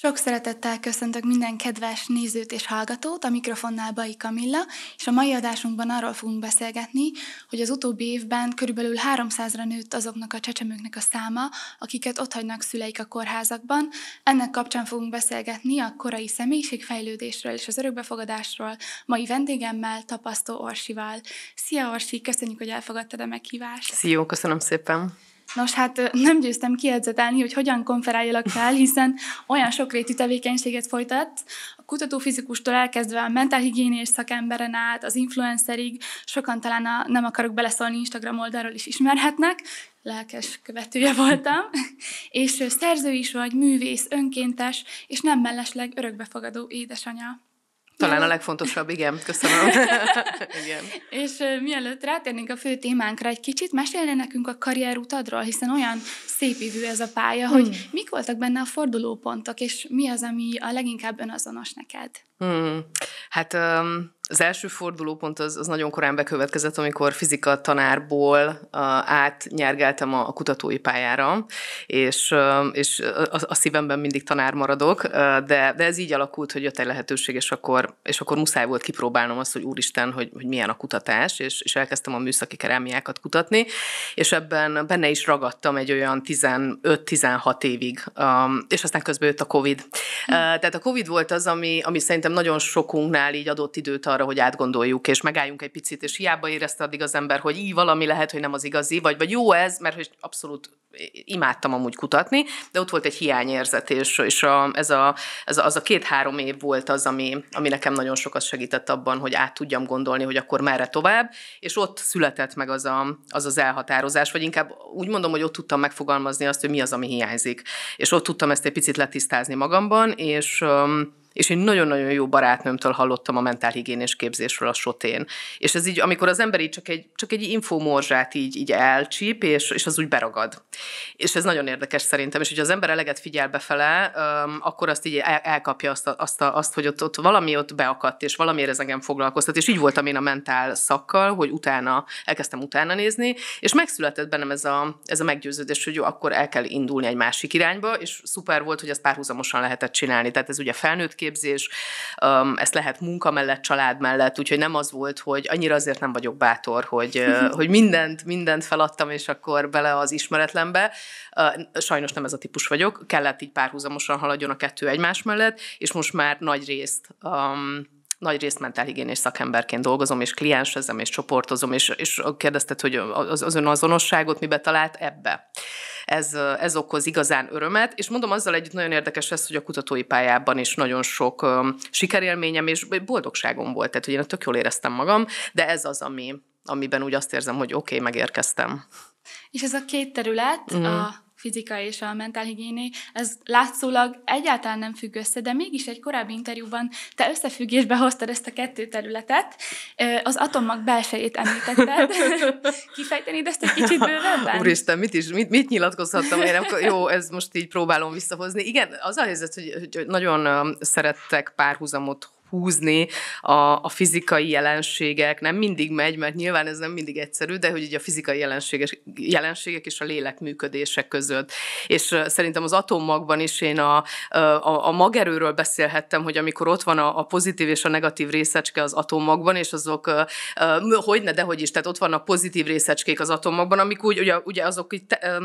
Sok szeretettel köszöntök minden kedves nézőt és hallgatót, a mikrofonnál Bai Kamilla, és a mai adásunkban arról fogunk beszélgetni, hogy az utóbbi évben körülbelül 300-ra nőtt azoknak a csecsemőknek a száma, akiket otthagynak szüleik a kórházakban. Ennek kapcsán fogunk beszélgetni a korai személyiségfejlődésről és az örökbefogadásról, mai vendégemmel, Tapasztó Orsival. Szia Orsi, köszönjük, hogy elfogadtad a meghívást. Szia, köszönöm szépen. Nos, hát nem győztem kiedzetelni, hogy hogyan konferáljalak fel, hiszen olyan sokrétű tevékenységet folytat, a kutatófizikustól elkezdve a mentálhigiénés szakemberen át, az influencerig, sokan talán a nem akarok beleszólni Instagram oldalról is ismerhetnek, lelkes követője voltam, és szerző is vagy, művész, önkéntes, és nem mellesleg örökbefogadó édesanyja. Talán a legfontosabb, igen, köszönöm. igen. És uh, mielőtt rátérnénk a fő témánkra egy kicsit, mesélne nekünk a karrierutadról, hiszen olyan szépívű ez a pálya, hmm. hogy mik voltak benne a fordulópontok, és mi az, ami a leginkább önazonos neked? Hmm. Hát um, az első fordulópont az, az nagyon korán bekövetkezett, amikor fizika tanárból átnyergeltem a kutatói pályára, és, és a, a szívemben mindig tanár maradok, de, de ez így alakult, hogy jött egy lehetőség, és akkor, és akkor muszáj volt kipróbálnom azt, hogy úristen, hogy, hogy milyen a kutatás, és, és elkezdtem a műszaki kerámiákat kutatni, és ebben benne is ragadtam egy olyan 15-16 évig, és aztán közben jött a Covid. Tehát a Covid volt az, ami, ami szerintem nagyon sokunknál így adott időt arra, hogy átgondoljuk, és megálljunk egy picit, és hiába érezte addig az ember, hogy így valami lehet, hogy nem az igazi, vagy, vagy jó ez, mert hogy abszolút imádtam amúgy kutatni, de ott volt egy hiányérzet, és, és a, ez a, ez a, az a két-három év volt az, ami, ami nekem nagyon sokat segített abban, hogy át tudjam gondolni, hogy akkor merre tovább, és ott született meg az a, az, az elhatározás, vagy inkább úgy mondom, hogy ott tudtam megfogalmazni azt, hogy mi az, ami hiányzik. És ott tudtam ezt egy picit letisztázni magamban, és um, és én nagyon-nagyon jó barátnőmtől hallottam a mentálhigiénés képzésről a sotén. És ez így, amikor az ember így csak egy, csak egy infomorzsát így, így elcsíp, és, és az úgy beragad. És ez nagyon érdekes szerintem, és hogyha az ember eleget figyel befele, um, akkor azt így el, elkapja azt, a, azt, a, azt hogy ott, ott valami ott beakadt, és valamiért ez engem foglalkoztat. És így voltam én a mentál szakkal, hogy utána, elkezdtem utána nézni, és megszületett bennem ez a, ez a meggyőződés, hogy jó, akkor el kell indulni egy másik irányba, és szuper volt, hogy ezt párhuzamosan lehetett csinálni. Tehát ez ugye felnőtt képzés, ezt lehet munka mellett, család mellett, úgyhogy nem az volt, hogy annyira azért nem vagyok bátor, hogy, hogy mindent, mindent feladtam, és akkor bele az ismeretlenbe. Sajnos nem ez a típus vagyok, kellett így párhuzamosan haladjon a kettő egymás mellett, és most már nagy részt um, nagy részt mentálhigiénés szakemberként dolgozom, és kliensezem, és csoportozom, és, és kérdezted, hogy az, az önazonosságot mibe talált ebbe ez, ez okoz igazán örömet, és mondom azzal együtt nagyon érdekes lesz, hogy a kutatói pályában is nagyon sok um, sikerélményem és boldogságom volt, tehát hogy én tök jól éreztem magam, de ez az, ami, amiben úgy azt érzem, hogy oké, okay, megérkeztem. És ez a két terület, mm. a fizikai és a mentálhigiéné, ez látszólag egyáltalán nem függ össze, de mégis egy korábbi interjúban te összefüggésbe hoztad ezt a kettő területet, az atommag belsejét említetted. Kifejtenéd ezt egy kicsit bővebben? Úristen, mit, is, mit, mit nyilatkozhattam én? Jó, ez most így próbálom visszahozni. Igen, az a helyzet, hogy, hogy nagyon szerettek párhuzamot húzni a, a fizikai jelenségek, nem mindig megy, mert nyilván ez nem mindig egyszerű, de hogy így a fizikai jelenségek, jelenségek és a lélek működése között. És szerintem az atommagban is én a, a, a magerőről beszélhettem, hogy amikor ott van a, a pozitív és a negatív részecske az atommagban, és azok, hogy ne, dehogy is, tehát ott van a pozitív részecskék az atommagban, amik úgy, ugye, ugye azok így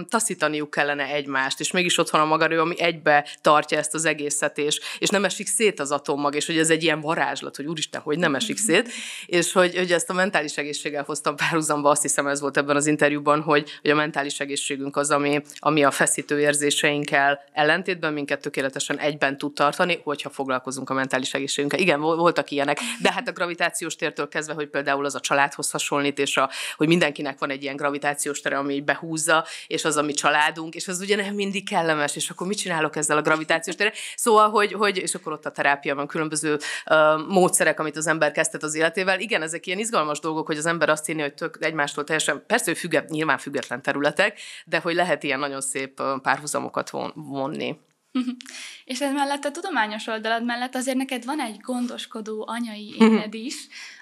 taszítaniuk kellene egymást, és mégis ott van a magerő, ami egybe tartja ezt az egészet, és, és nem esik szét az atommag, és hogy ez egy ilyen ilyen varázslat, hogy úristen, hogy nem esik szét, és hogy, hogy ezt a mentális egészséggel hoztam párhuzamba, azt hiszem ez volt ebben az interjúban, hogy, hogy a mentális egészségünk az, ami, ami a feszítő érzéseinkkel ellentétben minket tökéletesen egyben tud tartani, hogyha foglalkozunk a mentális egészségünkkel. Igen, voltak ilyenek, de hát a gravitációs tértől kezdve, hogy például az a családhoz hasonlít, és a, hogy mindenkinek van egy ilyen gravitációs tere, ami behúzza, és az, ami családunk, és az ugye nem mindig kellemes, és akkor mit csinálok ezzel a gravitációs tere? Szóval, hogy, hogy és akkor ott a terápia van, különböző módszerek, amit az ember kezdett az életével. Igen, ezek ilyen izgalmas dolgok, hogy az ember azt hinni, hogy tök egymástól teljesen, persze, hogy függet, nyilván független területek, de hogy lehet ilyen nagyon szép párhuzamokat vonni. És ez mellett a tudományos oldalad mellett azért neked van egy gondoskodó anyai éned is.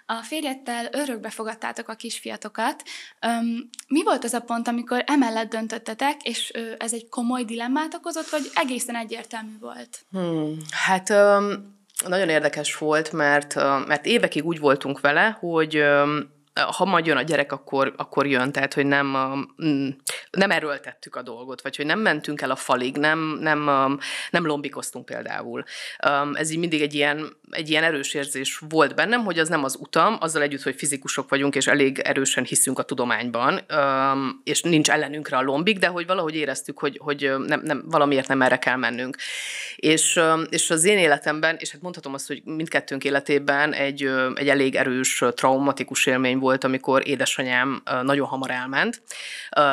A férjettel örökbe fogadtátok a kisfiatokat. Öm, mi volt az a pont, amikor emellett döntöttetek, és ez egy komoly dilemmát okozott, vagy egészen egyértelmű volt? Hmm, hát nagyon érdekes volt, mert, mert évekig úgy voltunk vele, hogy ha majd jön a gyerek, akkor, akkor jön, tehát hogy nem, mm, nem erőltettük a dolgot, vagy hogy nem mentünk el a falig, nem, nem, nem lombikoztunk például. Um, ez így mindig egy ilyen, egy ilyen erős érzés volt bennem, hogy az nem az utam, azzal együtt, hogy fizikusok vagyunk, és elég erősen hiszünk a tudományban, um, és nincs ellenünkre a lombik, de hogy valahogy éreztük, hogy, hogy nem, nem, valamiért nem erre kell mennünk. És, és az én életemben, és hát mondhatom azt, hogy mindkettőnk életében egy, egy elég erős traumatikus élmény volt, amikor édesanyám nagyon hamar elment,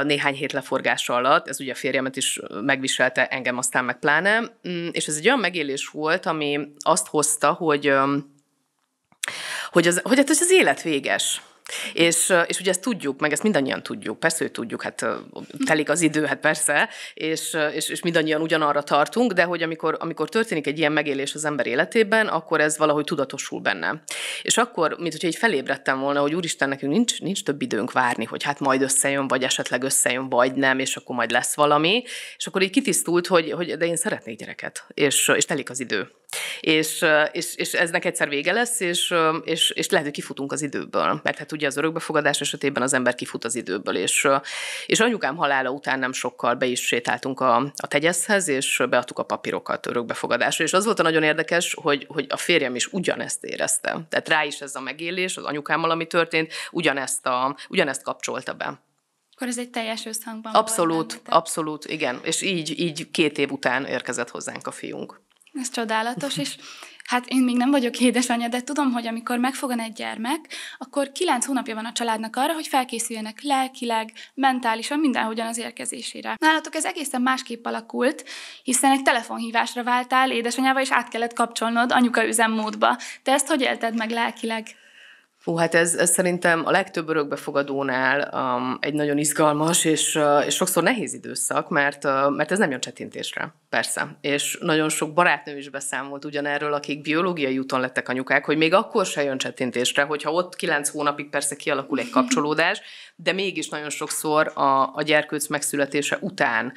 néhány hét leforgása alatt, ez ugye a férjemet is megviselte, engem aztán meg pláne, mm, és ez egy olyan megélés volt, ami azt hozta, hogy hogy, az, hogy hát az élet véges. És, és ugye ezt tudjuk, meg ezt mindannyian tudjuk, persze, hogy tudjuk, hát telik az idő, hát persze, és, és, és mindannyian ugyanarra tartunk, de hogy amikor, amikor történik egy ilyen megélés az ember életében, akkor ez valahogy tudatosul benne. És akkor, mint hogyha így felébredtem volna, hogy úristen, nekünk nincs, nincs több időnk várni, hogy hát majd összejön, vagy esetleg összejön, vagy nem, és akkor majd lesz valami. És akkor így kitisztult, hogy, hogy de én szeretnék gyereket, és, és telik az idő. És, és, és eznek egyszer vége lesz, és, és, és lehet, hogy kifutunk az időből. Mert hát ugye az örökbefogadás esetében az ember kifut az időből, és, és anyukám halála után nem sokkal be is sétáltunk a, a tegyeszhez, és beadtuk a papírokat örökbefogadásra, és az volt a nagyon érdekes, hogy, hogy a férjem is ugyanezt érezte. Tehát rá is ez a megélés, az anyukámmal, ami történt, ugyanezt, a, ugyanezt kapcsolta be. Akkor ez egy teljes összhangban Abszolút, volt, abszolút, igen. És így, így két év után érkezett hozzánk a fiunk. Ez csodálatos, és hát én még nem vagyok édesanyja, de tudom, hogy amikor megfogan egy gyermek, akkor kilenc hónapja van a családnak arra, hogy felkészüljenek lelkileg, mentálisan, mindenhogyan az érkezésére. Nálatok ez egészen másképp alakult, hiszen egy telefonhívásra váltál édesanyával, és át kellett kapcsolnod anyuka üzemmódba. Te ezt hogy élted meg lelkileg? Hú, hát ez, ez szerintem a legtöbb örökbefogadónál um, egy nagyon izgalmas és, uh, és sokszor nehéz időszak, mert, uh, mert ez nem jön csetintésre, persze. És nagyon sok barátnő is beszámolt ugyanerről, akik biológiai úton lettek anyukák, hogy még akkor se jön csetintésre, hogyha ott kilenc hónapig persze kialakul egy kapcsolódás, de mégis nagyon sokszor a, a gyerkőc megszületése után.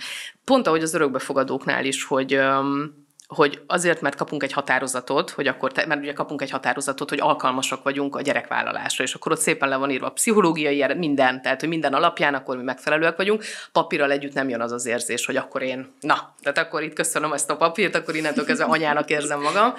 Pont ahogy az örökbefogadóknál is, hogy... Um, hogy azért, mert kapunk egy határozatot, hogy akkor, te, mert ugye kapunk egy határozatot, hogy alkalmasak vagyunk a gyerekvállalásra, és akkor ott szépen le van írva a pszichológiai, er, minden, tehát hogy minden alapján, akkor mi megfelelőek vagyunk, papírral együtt nem jön az az érzés, hogy akkor én, na, tehát akkor itt köszönöm ezt a papírt, akkor innentől kezdve anyának érzem magam.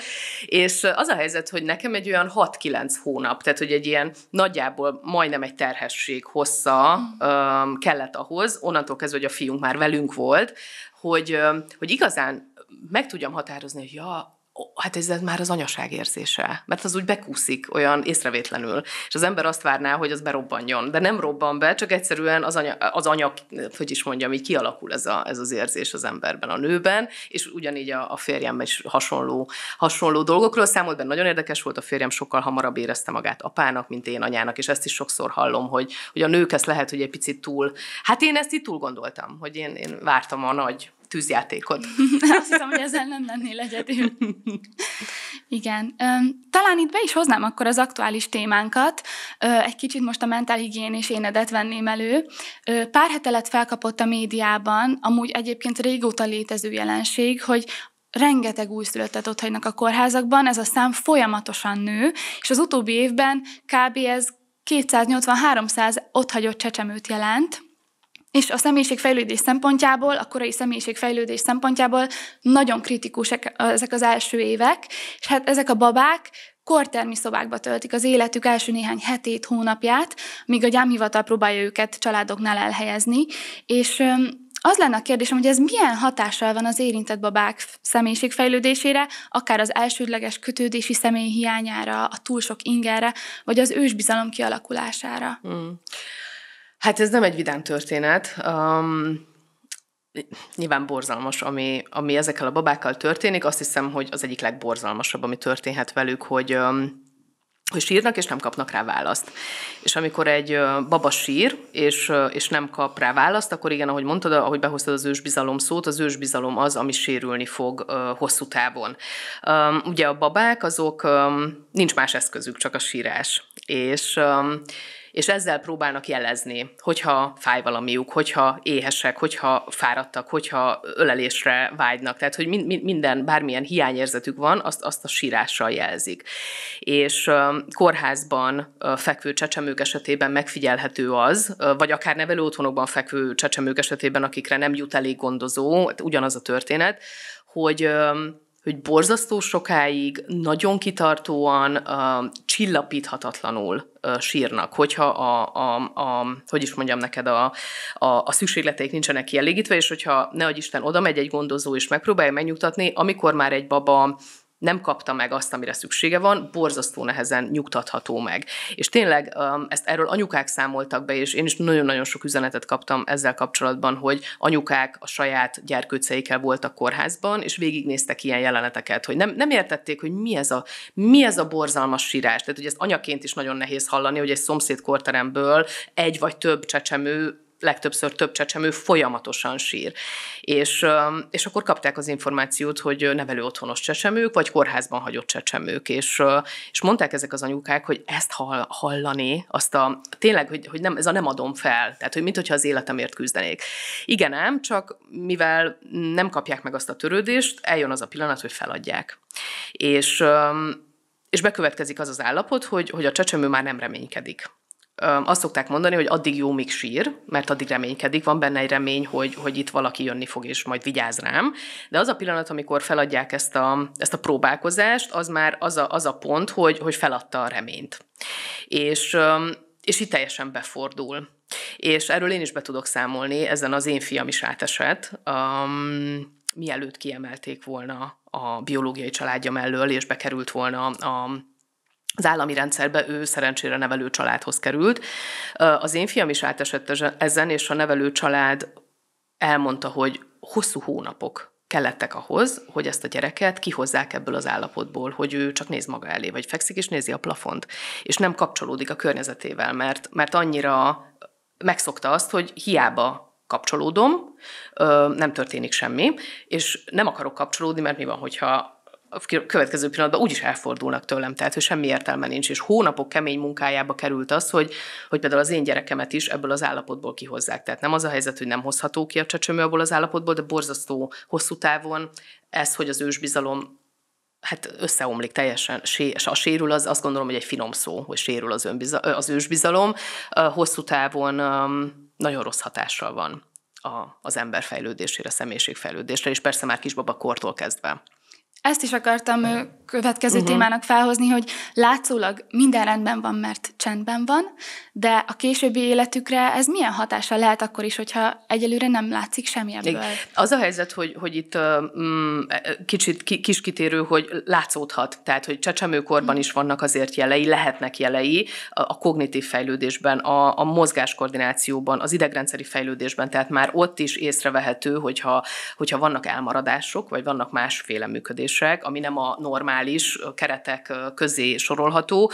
És az a helyzet, hogy nekem egy olyan 6-9 hónap, tehát hogy egy ilyen nagyjából majdnem egy terhesség hossza um, kellett ahhoz, onnantól kezdve, hogy a fiunk már velünk volt, hogy, hogy igazán meg tudjam határozni, hogy ja, hát ez már az anyaság érzése, mert az úgy bekúszik olyan észrevétlenül, és az ember azt várná, hogy az berobbanjon, de nem robban be, csak egyszerűen az, anya, az anya hogy is mondjam, így kialakul ez, a, ez az érzés az emberben, a nőben, és ugyanígy a, a férjem is hasonló, hasonló dolgokról számolt de Nagyon érdekes volt, a férjem sokkal hamarabb érezte magát apának, mint én anyának, és ezt is sokszor hallom, hogy, hogy a nők ezt lehet, hogy egy picit túl, hát én ezt itt túl gondoltam, hogy én, én vártam a nagy tűzjátékod. Azt hiszem, hogy ezzel nem lennél egyedül. Igen. Talán itt be is hoznám akkor az aktuális témánkat. Egy kicsit most a mentálhigiénés énedet venném elő. Pár hete lett felkapott a médiában, amúgy egyébként régóta létező jelenség, hogy rengeteg újszülöttet otthagynak a kórházakban, ez a szám folyamatosan nő, és az utóbbi évben kb. ez 280-300 otthagyott csecsemőt jelent, és a személyiségfejlődés szempontjából, a korai személyiségfejlődés szempontjából nagyon kritikusak ezek az első évek, és hát ezek a babák kortermi szobákba töltik az életük első néhány hetét, hónapját, míg a gyámhivatal próbálja őket családoknál elhelyezni, és az lenne a kérdésem, hogy ez milyen hatással van az érintett babák személyiségfejlődésére, akár az elsődleges kötődési személy hiányára, a túl sok ingerre, vagy az ősbizalom kialakulására. Hmm. Hát ez nem egy vidám történet. Um, nyilván borzalmas, ami, ami ezekkel a babákkal történik. Azt hiszem, hogy az egyik legborzalmasabb, ami történhet velük, hogy um, hogy sírnak, és nem kapnak rá választ. És amikor egy baba sír, és, és nem kap rá választ, akkor igen, ahogy mondtad, ahogy behoztad az ősbizalom szót, az ősbizalom az, ami sérülni fog hosszú távon. Ugye a babák, azok nincs más eszközük, csak a sírás. És és ezzel próbálnak jelezni, hogyha fáj valamiuk, hogyha éhesek, hogyha fáradtak, hogyha ölelésre vágynak, tehát hogy minden, bármilyen hiányérzetük van, azt, azt a sírással jelzik. És kórházban fekvő csecsemők esetében megfigyelhető az, vagy akár nevelő otthonokban fekvő csecsemők esetében, akikre nem jut elég gondozó, hát ugyanaz a történet, hogy hogy borzasztó sokáig, nagyon kitartóan, uh, csillapíthatatlanul uh, sírnak, hogyha a, a, a, hogy is mondjam neked, a, a, a szükségleteik nincsenek kielégítve, és hogyha ne Isten oda megy egy gondozó, és megpróbálja megnyugtatni, amikor már egy baba nem kapta meg azt, amire szüksége van, borzasztó nehezen nyugtatható meg. És tényleg ezt erről anyukák számoltak be, és én is nagyon-nagyon sok üzenetet kaptam ezzel kapcsolatban, hogy anyukák a saját gyerkőceikkel voltak kórházban, és végignéztek ilyen jeleneteket, hogy nem, nem értették, hogy mi ez, a, mi ez a borzalmas sírás. Tehát, hogy ezt anyaként is nagyon nehéz hallani, hogy egy szomszéd korteremből egy vagy több csecsemő legtöbbször több csecsemő folyamatosan sír. És, és akkor kapták az információt, hogy nevelő otthonos csecsemők, vagy kórházban hagyott csecsemők. És, és mondták ezek az anyukák, hogy ezt hallani, azt a, tényleg, hogy, hogy nem, ez a nem adom fel. Tehát, hogy mintha az életemért küzdenék. Igen ám, csak mivel nem kapják meg azt a törődést, eljön az a pillanat, hogy feladják. És, és bekövetkezik az az állapot, hogy, hogy a csecsemő már nem reménykedik azt szokták mondani, hogy addig jó, míg sír, mert addig reménykedik, van benne egy remény, hogy, hogy itt valaki jönni fog, és majd vigyáz rám. De az a pillanat, amikor feladják ezt a, ezt a próbálkozást, az már az a, az a pont, hogy, hogy feladta a reményt. És, és itt teljesen befordul. És erről én is be tudok számolni, ezen az én fiam is átesett, um, mielőtt kiemelték volna a biológiai családja mellől, és bekerült volna a, az állami rendszerbe ő szerencsére nevelő családhoz került. Az én fiam is átesett ezen, és a nevelő család elmondta, hogy hosszú hónapok kellettek ahhoz, hogy ezt a gyereket kihozzák ebből az állapotból, hogy ő csak néz maga elé, vagy fekszik és nézi a plafont, és nem kapcsolódik a környezetével, mert, mert annyira megszokta azt, hogy hiába kapcsolódom, nem történik semmi, és nem akarok kapcsolódni, mert mi van, hogyha a következő pillanatban úgyis elfordulnak tőlem, tehát hogy semmi értelme nincs. És hónapok kemény munkájába került az, hogy, hogy például az én gyerekemet is ebből az állapotból kihozzák. Tehát nem az a helyzet, hogy nem hozható ki a csecsemő abból az állapotból, de borzasztó hosszú távon ez, hogy az ősbizalom hát összeomlik teljesen. és A sérül az, azt gondolom, hogy egy finom szó, hogy sérül az, önbizalom, az ősbizalom. Hosszú távon nagyon rossz hatással van az ember fejlődésére, személyiségfejlődésre, és persze már kisbaba kortól kezdve. Ezt is akartam következő uh-huh. témának felhozni, hogy látszólag minden rendben van, mert csendben van, de a későbbi életükre ez milyen hatása lehet akkor is, hogyha egyelőre nem látszik semmi ebből? Az a helyzet, hogy, hogy itt mm, e, kicsit ki, kis kitérő, hogy látszódhat, tehát hogy csecsemőkorban is vannak azért jelei, lehetnek jelei a kognitív fejlődésben, a, a mozgáskoordinációban, az idegrendszeri fejlődésben, tehát már ott is észrevehető, hogyha, hogyha vannak elmaradások, vagy vannak másféle működések, ami nem a normál normális keretek közé sorolható,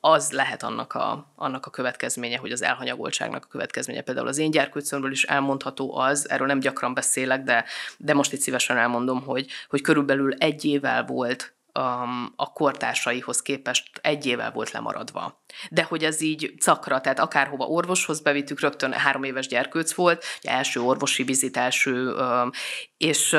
az lehet annak a, annak a következménye, hogy az elhanyagoltságnak a következménye. Például az én gyerkőcömből is elmondható az, erről nem gyakran beszélek, de, de most itt szívesen elmondom, hogy, hogy körülbelül egy évvel volt um, a kortársaihoz képest egy évvel volt lemaradva. De hogy ez így cakra, tehát akárhova orvoshoz bevittük, rögtön három éves gyerkőc volt, első orvosi vizit, első, um, és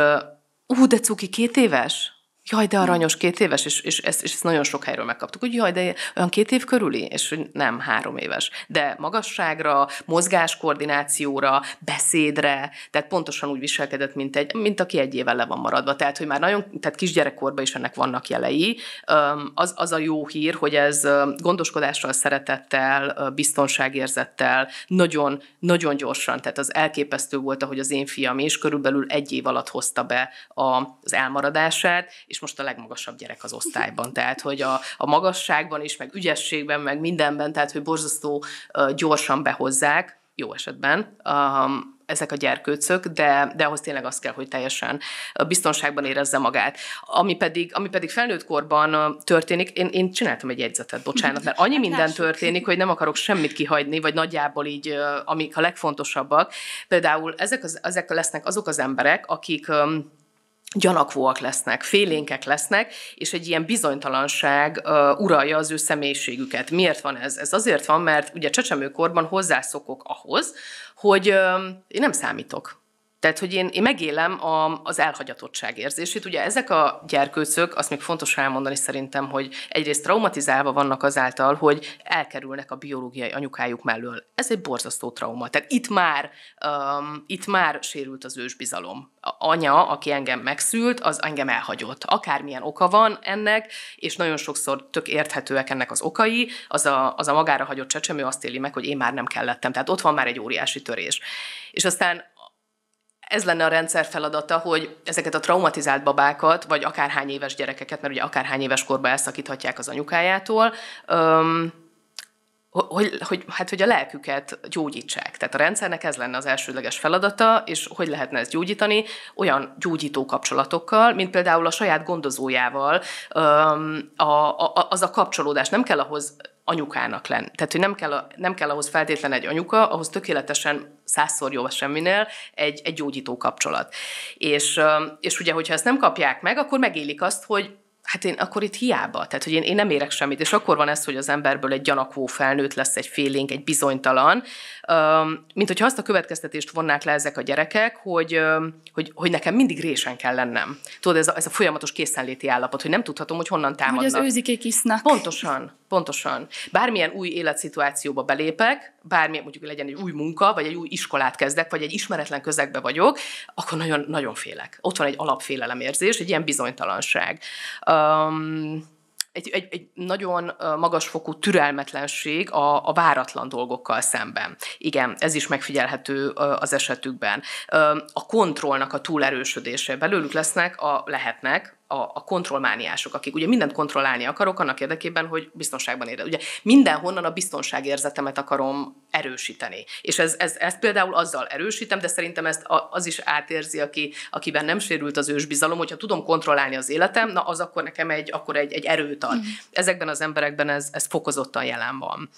ú, de cuki, két éves? jaj, de hm. aranyos két éves, és, és, ezt, és ezt nagyon sok helyről megkaptuk, hogy jaj, de olyan két év körüli, és hogy nem, három éves. De magasságra, mozgáskoordinációra, beszédre, tehát pontosan úgy viselkedett, mint, egy, mint aki egy évvel le van maradva. Tehát, hogy már nagyon, tehát kisgyerekkorban is ennek vannak jelei. Az, az a jó hír, hogy ez gondoskodással, szeretettel, biztonságérzettel, nagyon, nagyon gyorsan, tehát az elképesztő volt, ahogy az én fiam is körülbelül egy év alatt hozta be az elmaradását, és most a legmagasabb gyerek az osztályban. Tehát, hogy a, a magasságban is, meg ügyességben, meg mindenben, tehát, hogy borzasztó gyorsan behozzák, jó esetben, um, ezek a gyerkőcök, de, de ahhoz tényleg az kell, hogy teljesen biztonságban érezze magát. Ami pedig, ami pedig felnőtt korban történik, én, én csináltam egy jegyzetet, bocsánat, mert annyi hát minden történik, hogy nem akarok semmit kihagyni, vagy nagyjából így, amik a legfontosabbak. Például ezek, az, ezek lesznek azok az emberek, akik gyanakvóak lesznek, félénkek lesznek, és egy ilyen bizonytalanság uh, uralja az ő személyiségüket. Miért van ez? Ez azért van, mert ugye csecsemőkorban hozzászokok ahhoz, hogy uh, én nem számítok. Tehát, hogy én, én megélem a, az elhagyatottság érzését. Ugye ezek a gyerkőcök, azt még fontos elmondani szerintem, hogy egyrészt traumatizálva vannak azáltal, hogy elkerülnek a biológiai anyukájuk mellől. Ez egy borzasztó trauma. Tehát itt már, um, itt már sérült az ősbizalom. A anya, aki engem megszült, az engem elhagyott. Akármilyen oka van ennek, és nagyon sokszor tök érthetőek ennek az okai, az a, az a magára hagyott csecsemő azt éli meg, hogy én már nem kellettem. Tehát ott van már egy óriási törés. És aztán ez lenne a rendszer feladata, hogy ezeket a traumatizált babákat, vagy akárhány éves gyerekeket, mert ugye akárhány éves korban elszakíthatják az anyukájától, öm, hogy, hogy, hát, hogy a lelküket gyógyítsák. Tehát a rendszernek ez lenne az elsődleges feladata, és hogy lehetne ezt gyógyítani olyan gyógyító kapcsolatokkal, mint például a saját gondozójával a, a, az a kapcsolódás. Nem kell ahhoz anyukának lenni. Tehát, hogy nem kell, a, nem kell ahhoz feltétlen egy anyuka, ahhoz tökéletesen százszor jobb semminél egy, egy gyógyító kapcsolat. És, és ugye, hogyha ezt nem kapják meg, akkor megélik azt, hogy hát én akkor itt hiába, tehát hogy én, én nem érek semmit, és akkor van ez, hogy az emberből egy gyanakvó felnőtt lesz, egy félénk, egy bizonytalan, mint hogyha azt a következtetést vonnák le ezek a gyerekek, hogy, hogy, hogy nekem mindig résen kell lennem. Tudod, ez a, ez a folyamatos készenléti állapot, hogy nem tudhatom, hogy honnan támadnak. Hogy az őzikék isznak. Pontosan, pontosan. Bármilyen új életszituációba belépek, bármilyen, mondjuk legyen egy új munka, vagy egy új iskolát kezdek, vagy egy ismeretlen közegbe vagyok, akkor nagyon, nagyon félek. Ott van egy alapfélelemérzés, egy ilyen bizonytalanság um, egy, egy, egy nagyon magasfokú türelmetlenség a, a váratlan dolgokkal szemben. Igen, ez is megfigyelhető az esetükben. A kontrollnak a túlerősödése belőlük lesznek, a lehetnek, a, a kontrollmániások, akik ugye mindent kontrollálni akarok annak érdekében, hogy biztonságban érde. Ugye mindenhonnan a biztonságérzetemet akarom erősíteni. És ez, ez, ezt például azzal erősítem, de szerintem ezt az is átérzi, aki, akiben nem sérült az ősbizalom, hogyha tudom kontrollálni az életem, na az akkor nekem egy, akkor egy, egy erőt ad. Mm. Ezekben az emberekben ez, ez fokozottan jelen van.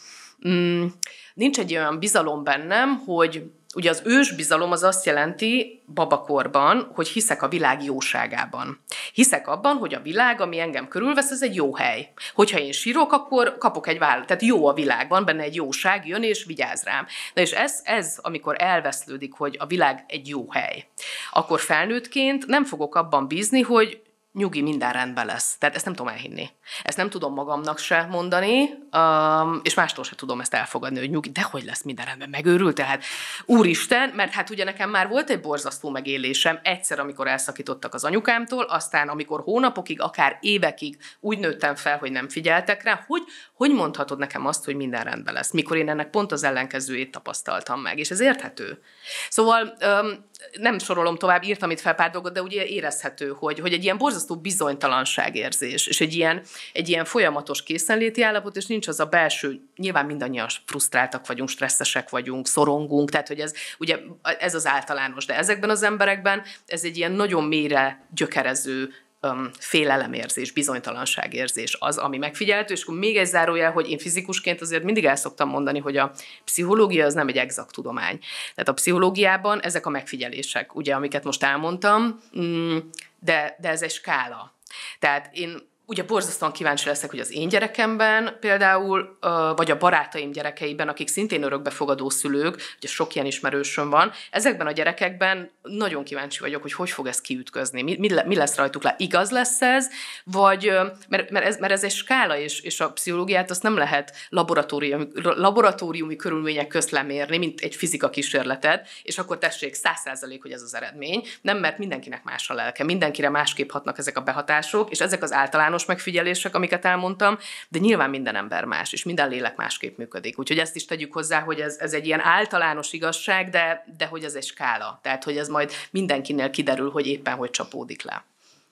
Mm, nincs egy olyan bizalom bennem, hogy Ugye az bizalom az azt jelenti babakorban, hogy hiszek a világ jóságában. Hiszek abban, hogy a világ, ami engem körülvesz, ez egy jó hely. Hogyha én sírok, akkor kapok egy vállalat. Tehát jó a világban, benne egy jóság jön és vigyáz rám. Na és ez, ez, amikor elveszlődik, hogy a világ egy jó hely, akkor felnőttként nem fogok abban bízni, hogy nyugi, minden rendben lesz. Tehát ezt nem tudom elhinni. Ezt nem tudom magamnak se mondani, um, és mástól se tudom ezt elfogadni, hogy nyugi, de hogy lesz minden rendben, megőrült. Tehát úristen, mert hát ugye nekem már volt egy borzasztó megélésem egyszer, amikor elszakítottak az anyukámtól, aztán amikor hónapokig, akár évekig úgy nőttem fel, hogy nem figyeltek rá, hogy hogy mondhatod nekem azt, hogy minden rendben lesz, mikor én ennek pont az ellenkezőjét tapasztaltam meg, és ez érthető. Szóval um, nem sorolom tovább, írtam itt fel pár dolgot, de ugye érezhető, hogy, hogy egy ilyen borzasztó bizonytalanságérzés, és egy ilyen, egy ilyen folyamatos készenléti állapot, és nincs az a belső, nyilván mindannyian frusztráltak vagyunk, stresszesek vagyunk, szorongunk, tehát hogy ez, ugye ez az általános, de ezekben az emberekben ez egy ilyen nagyon mélyre gyökerező um, félelemérzés, bizonytalanságérzés az, ami megfigyelhető, és akkor még egy zárójel, hogy én fizikusként azért mindig el szoktam mondani, hogy a pszichológia az nem egy exakt tudomány. Tehát a pszichológiában ezek a megfigyelések, ugye, amiket most elmondtam, mm, de, de ez egy skála. Tehát én ugye borzasztóan kíváncsi leszek, hogy az én gyerekemben például, vagy a barátaim gyerekeiben, akik szintén örökbefogadó szülők, ugye sok ilyen ismerősöm van, ezekben a gyerekekben nagyon kíváncsi vagyok, hogy hogy fog ez kiütközni, mi, lesz rajtuk le, igaz lesz ez, vagy, mert, mert, ez, mert ez egy skála, és, és a pszichológiát azt nem lehet laboratóriumi, laboratóriumi körülmények közt lemérni, mint egy fizika kísérletet, és akkor tessék, száz százalék, hogy ez az eredmény, nem, mert mindenkinek más a lelke, mindenkire másképp hatnak ezek a behatások, és ezek az általán általános megfigyelések, amiket elmondtam, de nyilván minden ember más, és minden lélek másképp működik. Úgyhogy ezt is tegyük hozzá, hogy ez, ez egy ilyen általános igazság, de, de hogy ez egy skála. Tehát, hogy ez majd mindenkinél kiderül, hogy éppen hogy csapódik le.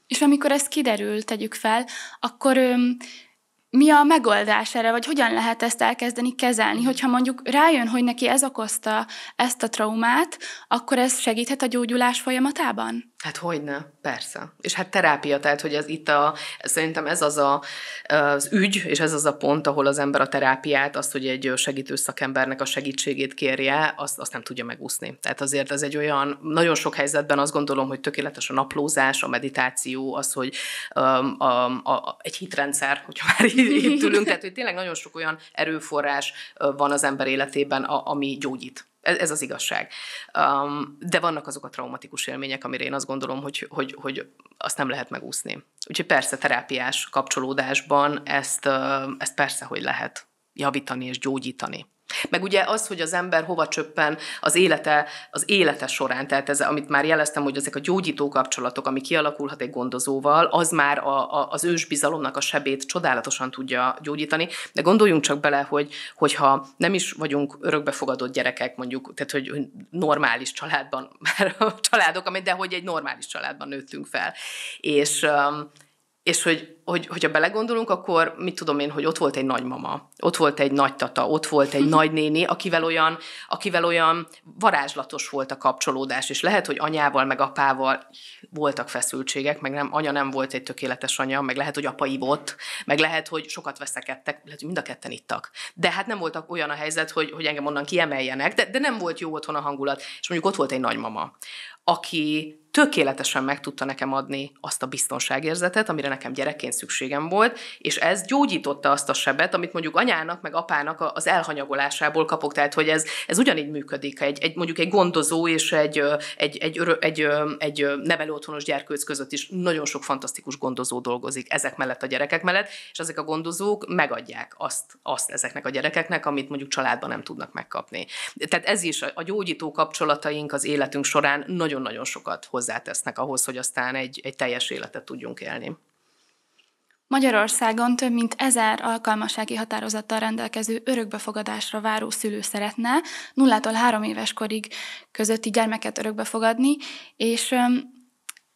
És amikor ez kiderül, tegyük fel, akkor öm, mi a megoldás erre, vagy hogyan lehet ezt elkezdeni kezelni? Hogyha mondjuk rájön, hogy neki ez okozta ezt a traumát, akkor ez segíthet a gyógyulás folyamatában? Hát hogyne, persze. És hát terápia, tehát hogy ez itt a, szerintem ez az a, az ügy, és ez az a pont, ahol az ember a terápiát, azt, hogy egy segítő szakembernek a segítségét kérje, azt, azt nem tudja megúszni. Tehát azért ez egy olyan, nagyon sok helyzetben azt gondolom, hogy tökéletes a naplózás, a meditáció, az, hogy um, a, a, egy hitrendszer, hogyha már itt ülünk, tehát hogy tényleg nagyon sok olyan erőforrás van az ember életében, a, ami gyógyít. Ez az igazság. Um, de vannak azok a traumatikus élmények, amire én azt gondolom, hogy, hogy, hogy azt nem lehet megúszni. Úgyhogy persze terápiás kapcsolódásban ezt, ezt persze, hogy lehet javítani és gyógyítani. Meg ugye az, hogy az ember hova csöppen az élete, az élete során, tehát ez, amit már jeleztem, hogy ezek a gyógyító kapcsolatok, ami kialakulhat egy gondozóval, az már a, a, az ősbizalomnak a sebét csodálatosan tudja gyógyítani. De gondoljunk csak bele, hogy hogyha nem is vagyunk örökbefogadott gyerekek, mondjuk, tehát hogy, normális családban, már a családok, de hogy egy normális családban nőttünk fel. És, és hogy hogy, hogyha belegondolunk, akkor mit tudom én, hogy ott volt egy nagymama, ott volt egy nagytata, ott volt egy mhm. nagynéni, akivel olyan, akivel olyan varázslatos volt a kapcsolódás, és lehet, hogy anyával meg apával voltak feszültségek, meg nem, anya nem volt egy tökéletes anya, meg lehet, hogy apa ivott, meg lehet, hogy sokat veszekedtek, lehet, hogy mind a ketten ittak. De hát nem voltak olyan a helyzet, hogy, hogy engem onnan kiemeljenek, de, de nem volt jó otthon a hangulat, és mondjuk ott volt egy nagymama, aki tökéletesen meg tudta nekem adni azt a biztonságérzetet, amire nekem gyerekként szintén szükségem volt, és ez gyógyította azt a sebet, amit mondjuk anyának meg apának az elhanyagolásából kapok. Tehát, hogy ez, ez ugyanígy működik, egy, egy, mondjuk egy gondozó és egy, egy, egy, örö, egy, egy otthonos gyerkőc között is nagyon sok fantasztikus gondozó dolgozik ezek mellett a gyerekek mellett, és ezek a gondozók megadják azt, azt ezeknek a gyerekeknek, amit mondjuk családban nem tudnak megkapni. Tehát ez is a gyógyító kapcsolataink az életünk során nagyon-nagyon sokat hozzátesznek ahhoz, hogy aztán egy, egy teljes életet tudjunk élni. Magyarországon több mint ezer alkalmassági határozattal rendelkező örökbefogadásra váró szülő szeretne 0-tól 3 éves korig közötti gyermeket örökbefogadni, és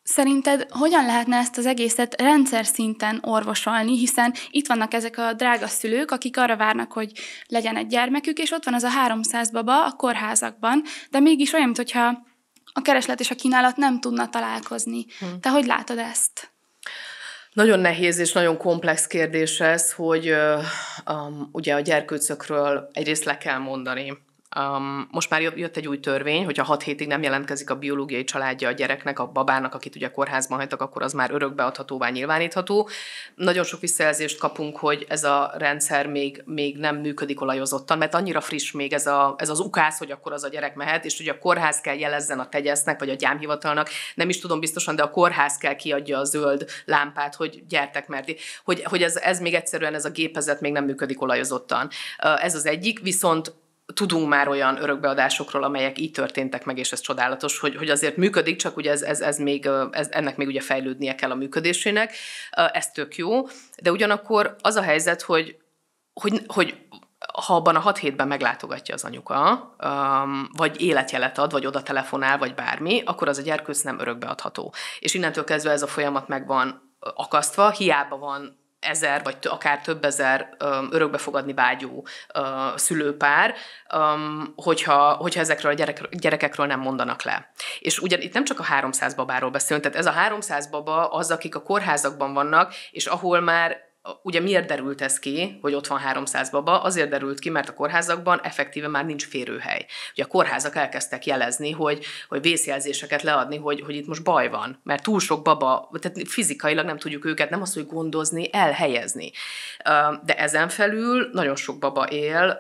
Szerinted hogyan lehetne ezt az egészet rendszer szinten orvosolni, hiszen itt vannak ezek a drága szülők, akik arra várnak, hogy legyen egy gyermekük, és ott van az a 300 baba a kórházakban, de mégis olyan, mintha a kereslet és a kínálat nem tudna találkozni. Hmm. Te hogy látod ezt? Nagyon nehéz és nagyon komplex kérdés ez, hogy ugye a gyerkőcökről egyrészt le kell mondani, Um, most már jött egy új törvény, hogyha 6 hétig nem jelentkezik a biológiai családja a gyereknek, a babának, akit ugye kórházban hagytak, akkor az már örökbeadhatóvá nyilvánítható. Nagyon sok visszajelzést kapunk, hogy ez a rendszer még, még nem működik olajozottan, mert annyira friss még ez, a, ez az ukász, hogy akkor az a gyerek mehet, és ugye a kórház kell jelezzen a tegyesznek, vagy a gyámhivatalnak, nem is tudom biztosan, de a kórház kell kiadja a zöld lámpát, hogy gyertek, mert hogy, hogy ez, ez még egyszerűen ez a gépezet még nem működik olajozottan. Ez az egyik, viszont tudunk már olyan örökbeadásokról, amelyek így történtek meg, és ez csodálatos, hogy, hogy azért működik, csak ugye ez, ez, ez még, ez, ennek még ugye fejlődnie kell a működésének, ez tök jó, de ugyanakkor az a helyzet, hogy, hogy, hogy ha abban a hat hétben meglátogatja az anyuka, vagy életjelet ad, vagy oda telefonál, vagy bármi, akkor az a gyerkősz nem örökbeadható. És innentől kezdve ez a folyamat megvan akasztva, hiába van ezer, vagy akár több ezer örökbefogadni vágyó szülőpár, hogyha, hogyha ezekről a gyerek, gyerekekről nem mondanak le. És ugyan itt nem csak a 300 babáról beszélünk, tehát ez a 300 baba az, akik a kórházakban vannak, és ahol már ugye miért derült ez ki, hogy ott van 300 baba? Azért derült ki, mert a kórházakban effektíve már nincs férőhely. Ugye a kórházak elkezdtek jelezni, hogy, hogy vészjelzéseket leadni, hogy, hogy itt most baj van, mert túl sok baba, tehát fizikailag nem tudjuk őket, nem azt, hogy gondozni, elhelyezni. De ezen felül nagyon sok baba él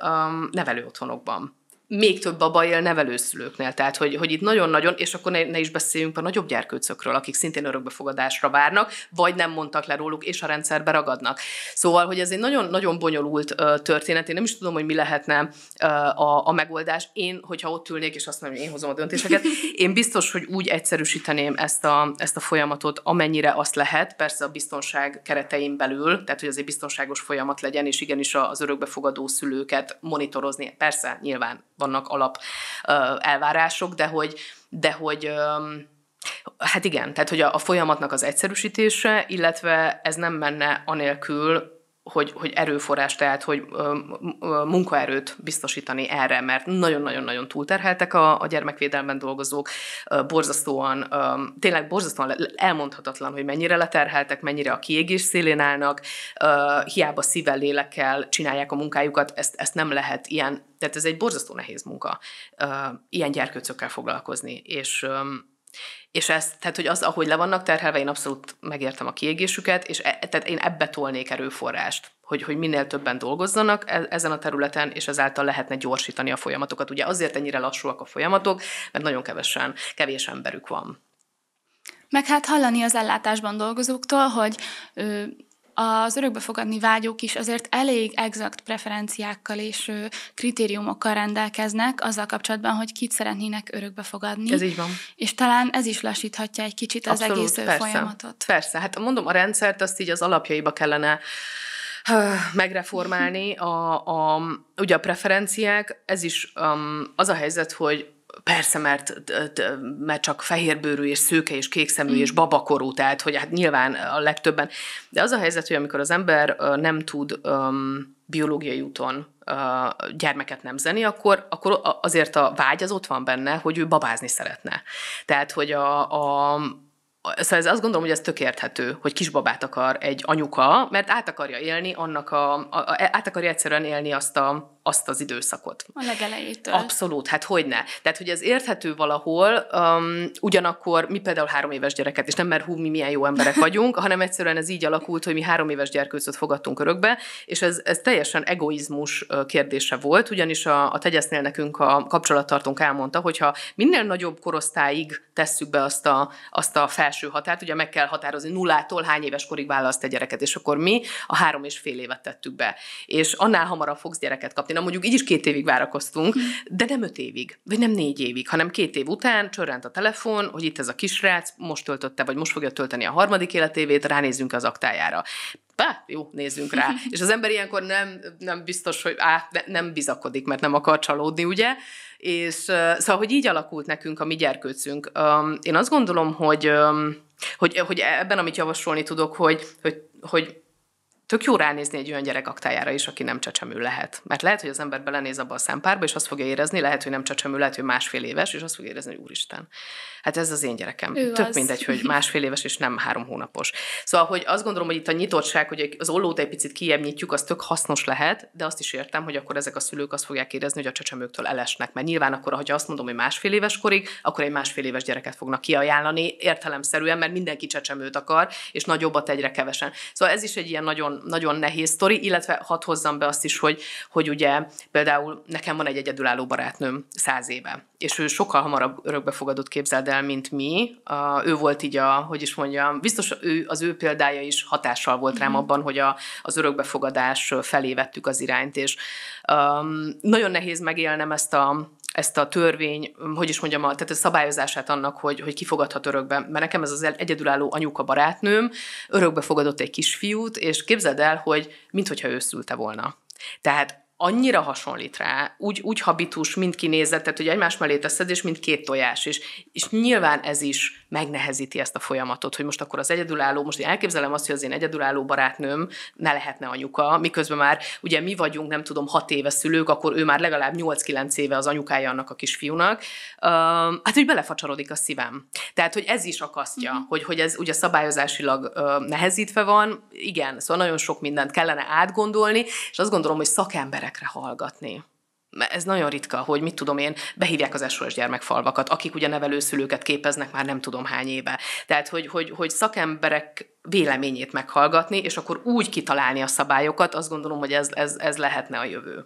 nevelőotthonokban még több a baj nevelőszülőknél. Tehát, hogy, hogy itt nagyon-nagyon, és akkor ne, ne is beszéljünk a nagyobb gyerkőcökről, akik szintén örökbefogadásra várnak, vagy nem mondtak le róluk, és a rendszerbe ragadnak. Szóval, hogy ez egy nagyon-nagyon bonyolult uh, történet. Én nem is tudom, hogy mi lehetne uh, a, a megoldás. Én, hogyha ott ülnék, és azt mondom, hogy én hozom a döntéseket, én biztos, hogy úgy egyszerűsíteném ezt a, ezt a folyamatot, amennyire azt lehet, persze a biztonság keretein belül, tehát, hogy ez egy biztonságos folyamat legyen, és igenis az örökbefogadó szülőket monitorozni. Persze, nyilván vannak alap elvárások, de hogy, de hogy Hát igen, tehát hogy a, a folyamatnak az egyszerűsítése, illetve ez nem menne anélkül, hogy, hogy erőforrás, tehát hogy munkaerőt biztosítani erre, mert nagyon-nagyon-nagyon túlterheltek a, a gyermekvédelmen dolgozók, borzasztóan, tényleg borzasztóan elmondhatatlan, hogy mennyire leterheltek, mennyire a kiégés szélén állnak, hiába szívvel, lélekkel csinálják a munkájukat, ezt, ezt nem lehet ilyen, tehát ez egy borzasztó nehéz munka, ilyen gyerkőcökkel foglalkozni, és és ez, tehát, hogy az, ahogy le vannak terhelve, én abszolút megértem a kiégésüket, és e, tehát én ebbe tolnék erőforrást, hogy, hogy minél többen dolgozzanak e, ezen a területen, és ezáltal lehetne gyorsítani a folyamatokat. Ugye azért ennyire lassúak a folyamatok, mert nagyon kevesen, kevés emberük van. Meg hát hallani az ellátásban dolgozóktól, hogy ö, az örökbefogadni vágyók is azért elég exakt preferenciákkal és kritériumokkal rendelkeznek azzal kapcsolatban, hogy kit szeretnének örökbefogadni. Ez így van. És talán ez is lassíthatja egy kicsit az Abszolút, egész persze, folyamatot. Persze, hát mondom, a rendszert azt így az alapjaiba kellene megreformálni a, a, ugye a preferenciák, ez is um, az a helyzet, hogy Persze, mert, mert csak fehérbőrű és szőke és kékszemű mm. és babakorú, tehát hogy hát nyilván a legtöbben. De az a helyzet, hogy amikor az ember nem tud um, biológiai úton uh, gyermeket nemzeni, akkor, akkor azért a vágy az ott van benne, hogy ő babázni szeretne. Tehát, hogy a, a, Szóval ez azt gondolom, hogy ez tökérthető, hogy kisbabát akar egy anyuka, mert át akarja élni annak a, a, a át akarja egyszerűen élni azt a azt az időszakot. A legelejétől. Abszolút, hát hogy ne. Tehát, hogy ez érthető valahol, um, ugyanakkor mi például három éves gyereket, és nem mert hú, mi milyen jó emberek vagyunk, hanem egyszerűen ez így alakult, hogy mi három éves gyerkőcöt fogadtunk örökbe, és ez, ez teljesen egoizmus kérdése volt, ugyanis a, a tegyesznél nekünk a kapcsolattartónk elmondta, hogyha minél nagyobb korosztáig tesszük be azt a, azt a felső határt, ugye meg kell határozni nullától hány éves korig választ egy gyereket, és akkor mi a három és fél évet tettük be, és annál hamarabb fogsz gyereket kapni na mondjuk így is két évig várakoztunk, hm. de nem öt évig, vagy nem négy évig, hanem két év után csörrent a telefon, hogy itt ez a kisrác, most töltötte, vagy most fogja tölteni a harmadik életévét, ránézzünk az aktájára bá, jó, nézzünk rá. És az ember ilyenkor nem, nem biztos, hogy á, ne, nem bizakodik, mert nem akar csalódni, ugye? És szóval, hogy így alakult nekünk a mi gyerkőcünk. Um, én azt gondolom, hogy, um, hogy, hogy ebben, amit javasolni tudok, hogy, hogy, hogy tök jó ránézni egy olyan gyerek aktájára is, aki nem csecsemő lehet. Mert lehet, hogy az ember belenéz abba a szempárba, és azt fogja érezni, lehet, hogy nem csecsemő, lehet, hogy másfél éves, és azt fogja érezni, hogy úristen. Hát ez az én gyerekem. Ő tök az. mindegy, hogy másfél éves, és nem három hónapos. Szóval, hogy azt gondolom, hogy itt a nyitottság, hogy az ollót egy picit kiebb nyitjuk, az tök hasznos lehet, de azt is értem, hogy akkor ezek a szülők azt fogják érezni, hogy a csecsemőktől elesnek. Mert nyilván akkor, ha azt mondom, hogy másfél éves korig, akkor egy másfél éves gyereket fognak kiajánlani értelemszerűen, mert mindenki csecsemőt akar, és nagyobbat egyre kevesen. Szóval ez is egy ilyen nagyon nagyon, nehéz sztori, illetve hadd hozzam be azt is, hogy, hogy ugye például nekem van egy egyedülálló barátnőm száz éve, és ő sokkal hamarabb örökbefogadott képzeld el, mint mi. Uh, ő volt így a, hogy is mondjam, biztos ő, az ő példája is hatással volt rám mm. abban, hogy a, az örökbefogadás felé vettük az irányt, és um, nagyon nehéz megélnem ezt a ezt a törvény, hogy is mondjam, a, tehát a szabályozását annak, hogy, hogy kifogadhat örökbe. Mert nekem ez az egyedülálló anyuka barátnőm örökbe fogadott egy kisfiút, és képzeld el, hogy minthogyha ő szülte volna. Tehát annyira hasonlít rá, úgy, úgy habitus, mint kinézetet, hogy egymás mellé teszed, és mint két tojás is. És nyilván ez is megnehezíti ezt a folyamatot, hogy most akkor az egyedülálló, most én elképzelem azt, hogy az én egyedülálló barátnőm ne lehetne anyuka, miközben már ugye mi vagyunk, nem tudom, hat éve szülők, akkor ő már legalább 8-9 éve az anyukája annak a kisfiúnak. Uh, hát, hogy belefacsarodik a szívem. Tehát, hogy ez is akasztja, mm-hmm. hogy, hogy ez ugye szabályozásilag uh, nehezítve van. Igen, szóval nagyon sok mindent kellene átgondolni, és azt gondolom, hogy szakember emberekre hallgatni ez nagyon ritka, hogy mit tudom én, behívják az esős gyermekfalvakat, akik ugye nevelőszülőket képeznek már nem tudom hány éve. Tehát, hogy, hogy, hogy szakemberek véleményét meghallgatni, és akkor úgy kitalálni a szabályokat, azt gondolom, hogy ez, ez, ez lehetne a jövő.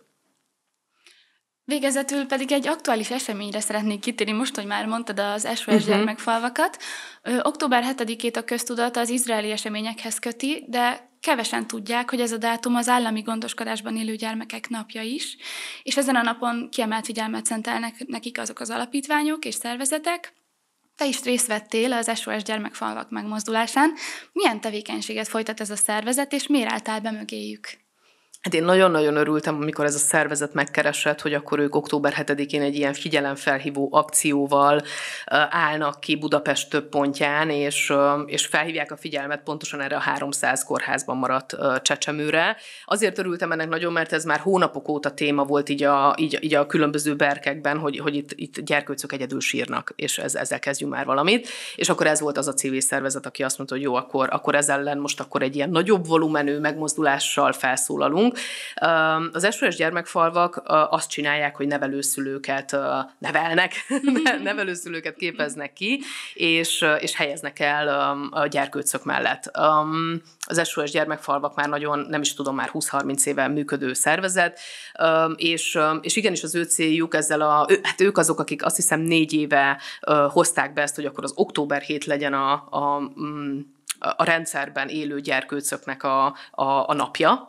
Végezetül pedig egy aktuális eseményre szeretnék kitérni, most, hogy már mondtad az SOS uh-huh. Mhm. gyermekfalvakat. Ö, október 7-ét a köztudat az izraeli eseményekhez köti, de kevesen tudják, hogy ez a dátum az állami gondoskodásban élő gyermekek napja is, és ezen a napon kiemelt figyelmet szentelnek nekik azok az alapítványok és szervezetek, te is részt vettél az SOS gyermekfalvak megmozdulásán. Milyen tevékenységet folytat ez a szervezet, és miért álltál be mögéjük? Hát én nagyon-nagyon örültem, amikor ez a szervezet megkeresett, hogy akkor ők október 7-én egy ilyen figyelemfelhívó akcióval állnak ki Budapest több pontján, és, és felhívják a figyelmet pontosan erre a 300 kórházban maradt csecsemőre. Azért örültem ennek nagyon, mert ez már hónapok óta téma volt így a, így, így a különböző berkekben, hogy, hogy itt, itt gyerkőcök egyedül sírnak, és ez, ezzel kezdjünk már valamit. És akkor ez volt az a civil szervezet, aki azt mondta, hogy jó, akkor, akkor ezzel ellen most akkor egy ilyen nagyobb volumenű megmozdulással felszólalunk, tartunk. Az esős gyermekfalvak azt csinálják, hogy nevelőszülőket nevelnek, mm-hmm. nevelőszülőket mm-hmm. képeznek ki, és, és helyeznek el a gyerkőcök mellett. Az SOS gyermekfalvak már nagyon, nem is tudom, már 20-30 éve működő szervezet, és, és igenis az ő céljuk ezzel a, hát ők azok, akik azt hiszem négy éve hozták be ezt, hogy akkor az október hét legyen a, a mm, a rendszerben élő gyerkőcöknek a, a, a napja,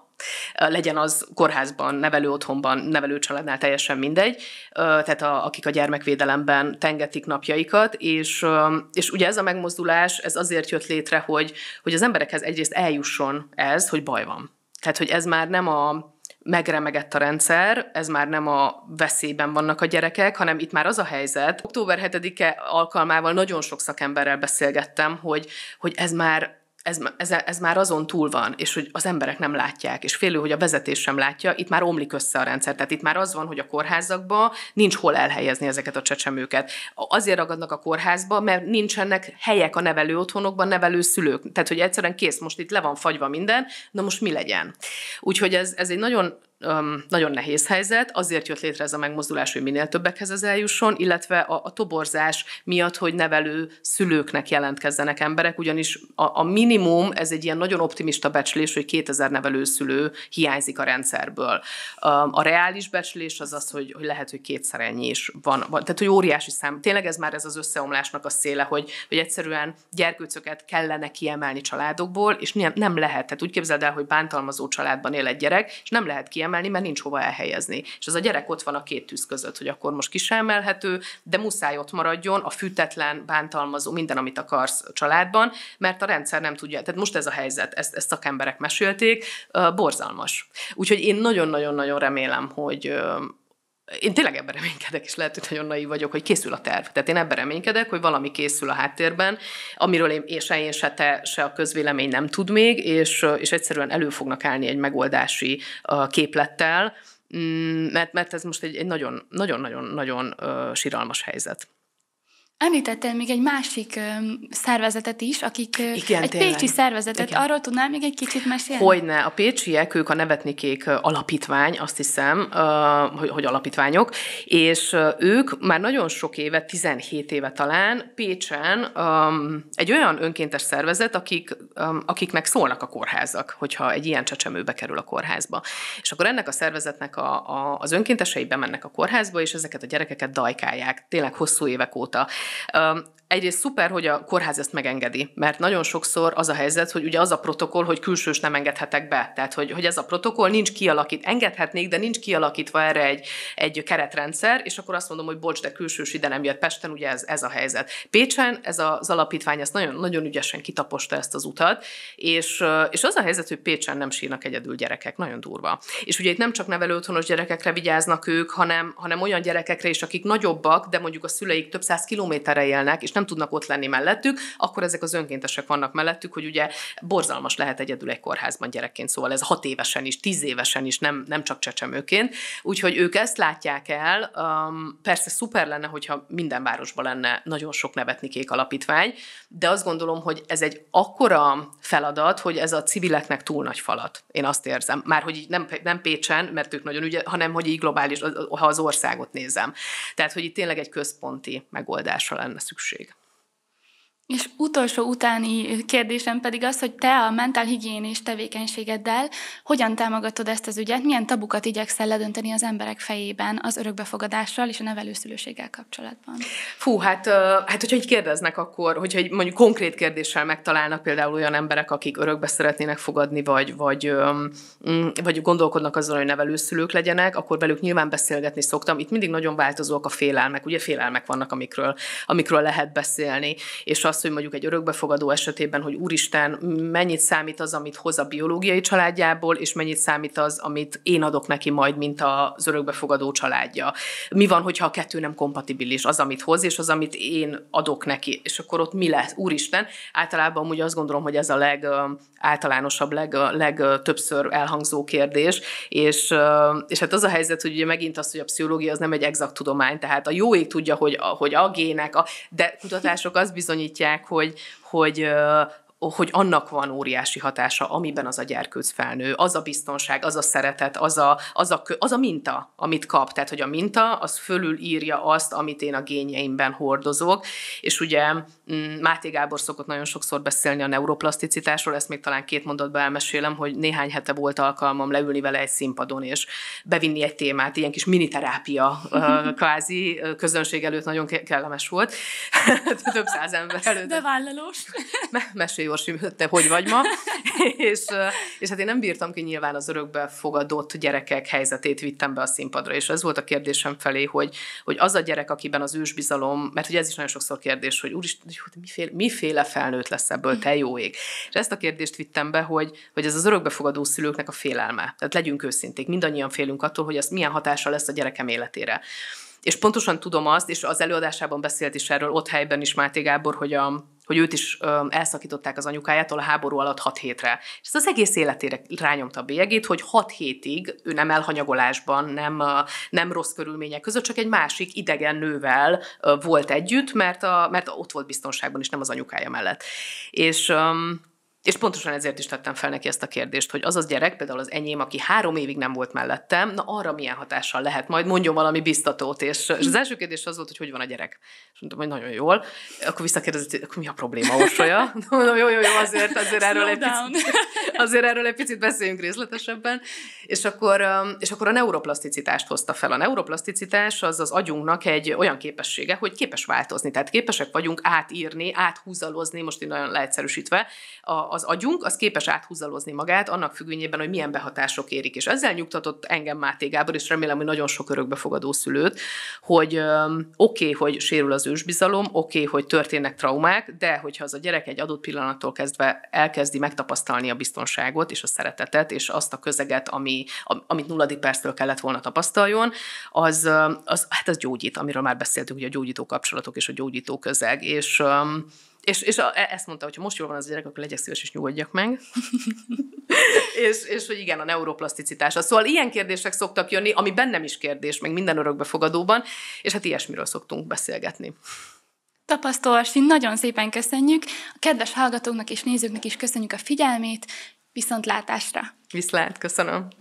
legyen az kórházban, nevelő otthonban, nevelő családnál teljesen mindegy, tehát a, akik a gyermekvédelemben tengetik napjaikat, és, és ugye ez a megmozdulás, ez azért jött létre, hogy, hogy az emberekhez egyrészt eljusson ez, hogy baj van. Tehát, hogy ez már nem a megremegett a rendszer, ez már nem a veszélyben vannak a gyerekek, hanem itt már az a helyzet. Október 7-e alkalmával nagyon sok szakemberrel beszélgettem, hogy, hogy ez már ez, ez, ez már azon túl van, és hogy az emberek nem látják, és félő, hogy a vezetés sem látja, itt már omlik össze a rendszer. Tehát itt már az van, hogy a kórházakban nincs hol elhelyezni ezeket a csecsemőket. Azért ragadnak a kórházba, mert nincsenek helyek a nevelő otthonokban, nevelő szülők. Tehát, hogy egyszerűen kész, most itt le van fagyva minden, na most mi legyen? Úgyhogy ez, ez egy nagyon um, nagyon nehéz helyzet, azért jött létre ez a megmozdulás, hogy minél többekhez ez eljusson, illetve a, a toborzás miatt, hogy nevelő szülőknek jelentkezzenek emberek, ugyanis a, a minimum, ez egy ilyen nagyon optimista becslés, hogy 2000 nevelő szülő hiányzik a rendszerből. Um, a reális becslés az az, hogy, hogy lehet, hogy kétszer ennyi is van, van, tehát hogy óriási szám. Tényleg ez már ez az összeomlásnak a széle, hogy, hogy egyszerűen gyerkőcöket kellene kiemelni családokból, és nem, nem lehet. Tehát úgy képzeld el, hogy bántalmazó családban él egy gyerek, és nem lehet kiemelni, kiemelni, mert nincs hova elhelyezni. És az a gyerek ott van a két tűz között, hogy akkor most kisemelhető, de muszáj ott maradjon a fűtetlen, bántalmazó, minden, amit akarsz a családban, mert a rendszer nem tudja. Tehát most ez a helyzet, ezt, ezt szakemberek mesélték, borzalmas. Úgyhogy én nagyon-nagyon-nagyon remélem, hogy én tényleg ebben reménykedek, és lehet, hogy nagyon naív vagyok, hogy készül a terv. Tehát én ebben reménykedek, hogy valami készül a háttérben, amiről én, és én, se te, se a közvélemény nem tud még, és, és egyszerűen elő fognak állni egy megoldási képlettel, mm, mert, mert ez most egy nagyon-nagyon-nagyon-nagyon síralmas helyzet. Említettél még egy másik ö, szervezetet is, akik ö, Igen, egy tényleg. pécsi szervezetet. Igen. Arról tudnál még egy kicsit mesélni? Hogyne. A pécsiek, ők a Nevetnikék alapítvány, azt hiszem, ö, hogy, hogy alapítványok, és ők már nagyon sok éve, 17 éve talán Pécsen ö, egy olyan önkéntes szervezet, akik, ö, akiknek szólnak a kórházak, hogyha egy ilyen csecsemő bekerül a kórházba. És akkor ennek a szervezetnek a, a, az önkéntesei bemennek a kórházba, és ezeket a gyerekeket dajkálják, tényleg hosszú évek óta Um, egyrészt szuper, hogy a kórház ezt megengedi, mert nagyon sokszor az a helyzet, hogy ugye az a protokoll, hogy külsős nem engedhetek be. Tehát, hogy, hogy ez a protokoll nincs kialakít, engedhetnék, de nincs kialakítva erre egy, egy keretrendszer, és akkor azt mondom, hogy bocs, de külsős ide nem jött Pesten, ugye ez, ez a helyzet. Pécsen ez az alapítvány ezt nagyon, nagyon ügyesen kitaposta ezt az utat, és, és az a helyzet, hogy Pécsen nem sírnak egyedül gyerekek, nagyon durva. És ugye itt nem csak nevelőotthonos gyerekekre vigyáznak ők, hanem, hanem olyan gyerekekre is, akik nagyobbak, de mondjuk a szüleik több száz kilométerre élnek, és nem nem tudnak ott lenni mellettük, akkor ezek az önkéntesek vannak mellettük, hogy ugye borzalmas lehet egyedül egy kórházban gyerekként, szóval ez hat évesen is, tíz évesen is, nem, nem csak csecsemőként. Úgyhogy ők ezt látják el. Um, persze szuper lenne, hogyha minden városban lenne nagyon sok nevetni kék alapítvány, de azt gondolom, hogy ez egy akkora feladat, hogy ez a civileknek túl nagy falat. Én azt érzem. Már hogy így nem, nem Pécsen, mert ők nagyon ügye, hanem hogy így globális, ha az országot nézem. Tehát, hogy itt tényleg egy központi megoldásra lenne szükség. És utolsó utáni kérdésem pedig az, hogy te a mentálhigiénés tevékenységeddel hogyan támogatod ezt az ügyet, milyen tabukat igyekszel ledönteni az emberek fejében az örökbefogadással és a nevelőszülőséggel kapcsolatban? Fú, hát, hát hogyha így kérdeznek akkor, hogyha egy mondjuk konkrét kérdéssel megtalálnak például olyan emberek, akik örökbe szeretnének fogadni, vagy, vagy, mm, vagy gondolkodnak azon, hogy nevelőszülők legyenek, akkor velük nyilván beszélgetni szoktam. Itt mindig nagyon változóak a félelmek, ugye félelmek vannak, amikről, amikről lehet beszélni, és az azt, hogy mondjuk egy örökbefogadó esetében, hogy úristen, mennyit számít az, amit hoz a biológiai családjából, és mennyit számít az, amit én adok neki majd, mint az örökbefogadó családja. Mi van, hogyha a kettő nem kompatibilis, az, amit hoz, és az, amit én adok neki, és akkor ott mi lesz? Úristen, általában úgy azt gondolom, hogy ez a legáltalánosabb, leg, legtöbbször elhangzó kérdés, és, és hát az a helyzet, hogy ugye megint az, hogy a pszichológia az nem egy exakt tudomány, tehát a jó ég tudja, hogy, hogy a gének, a, de kutatások azt bizonyítják, mondják, hogy, hogy hogy annak van óriási hatása, amiben az a gyerkőc felnő, az a biztonság, az a szeretet, az a, az a, az a minta, amit kap. Tehát, hogy a minta, az fölül írja azt, amit én a gényeimben hordozok, és ugye Mm, Máté Gábor szokott nagyon sokszor beszélni a neuroplaszticitásról, ezt még talán két mondatba elmesélem, hogy néhány hete volt alkalmam leülni vele egy színpadon, és bevinni egy témát, ilyen kis miniterápia mhm. kvázi, közönség előtt nagyon kellemes volt, több száz ember előtt. De vállalós. Mesélj, Orsi, te hogy vagy ma? és, és hát én nem bírtam ki nyilván az örökbe fogadott gyerekek helyzetét vittem be a színpadra, és ez volt a kérdésem felé, hogy, hogy az a gyerek, akiben az ősbizalom, mert ugye ez is nagyon sokszor kérdés, hogy úristen, hogy miféle, miféle felnőtt lesz ebből, te jó ég. És ezt a kérdést vittem be, hogy, hogy ez az örökbefogadó szülőknek a félelme. Tehát legyünk őszinték, mindannyian félünk attól, hogy az milyen hatása lesz a gyerekem életére. És pontosan tudom azt, és az előadásában beszélt is erről ott helyben is Máté Gábor, hogy a, hogy őt is ö, elszakították az anyukájától a háború alatt hat hétre. És ez az egész életére rányomta a bélyegét, hogy hat hétig ő nem elhanyagolásban, nem, nem rossz körülmények között, csak egy másik idegen nővel volt együtt, mert, a, mert ott volt biztonságban, és nem az anyukája mellett. És ö, és pontosan ezért is tettem fel neki ezt a kérdést, hogy az az gyerek, például az enyém, aki három évig nem volt mellettem, na arra milyen hatással lehet, majd mondjon valami biztatót. És, és az első kérdés az volt, hogy hogy van a gyerek. És mondtam, hogy nagyon jól. Akkor visszakérdezett, hogy akkor mi a probléma, Orsolya? Mondom, jó, jó, jó, azért, azért, erről egy picit, azért erről egy picit beszéljünk részletesebben. És akkor, um, és akkor a neuroplaszticitást hozta fel. A neuroplaszticitás az az agyunknak egy olyan képessége, hogy képes változni. Tehát képesek vagyunk átírni, áthúzalozni, most én nagyon leegyszerűsítve, a, az agyunk az képes áthúzalozni magát annak függvényében, hogy milyen behatások érik. És ezzel nyugtatott engem Máté Gábor, és remélem, hogy nagyon sok örökbefogadó szülőt, hogy oké, okay, hogy sérül az ősbizalom, oké, okay, hogy történnek traumák, de hogyha az a gyerek egy adott pillanattól kezdve elkezdi megtapasztalni a biztonságot és a szeretetet, és azt a közeget, ami, amit nulladik perctől kellett volna tapasztaljon, az, az, hát az gyógyít, amiről már beszéltünk, hogy a gyógyító kapcsolatok és a gyógyító közeg. És és, és a, e, ezt mondta, hogy ha most jól van az gyerek, akkor legyek szíves, és nyugodjak meg. és, és hogy igen, a neuroplaszticitás. Szóval ilyen kérdések szoktak jönni, ami bennem is kérdés, meg minden örökbefogadóban, és hát ilyesmiről szoktunk beszélgetni. Tapasztó nagyon szépen köszönjük. A kedves hallgatóknak és nézőknek is köszönjük a figyelmét, viszontlátásra. Viszlát, köszönöm.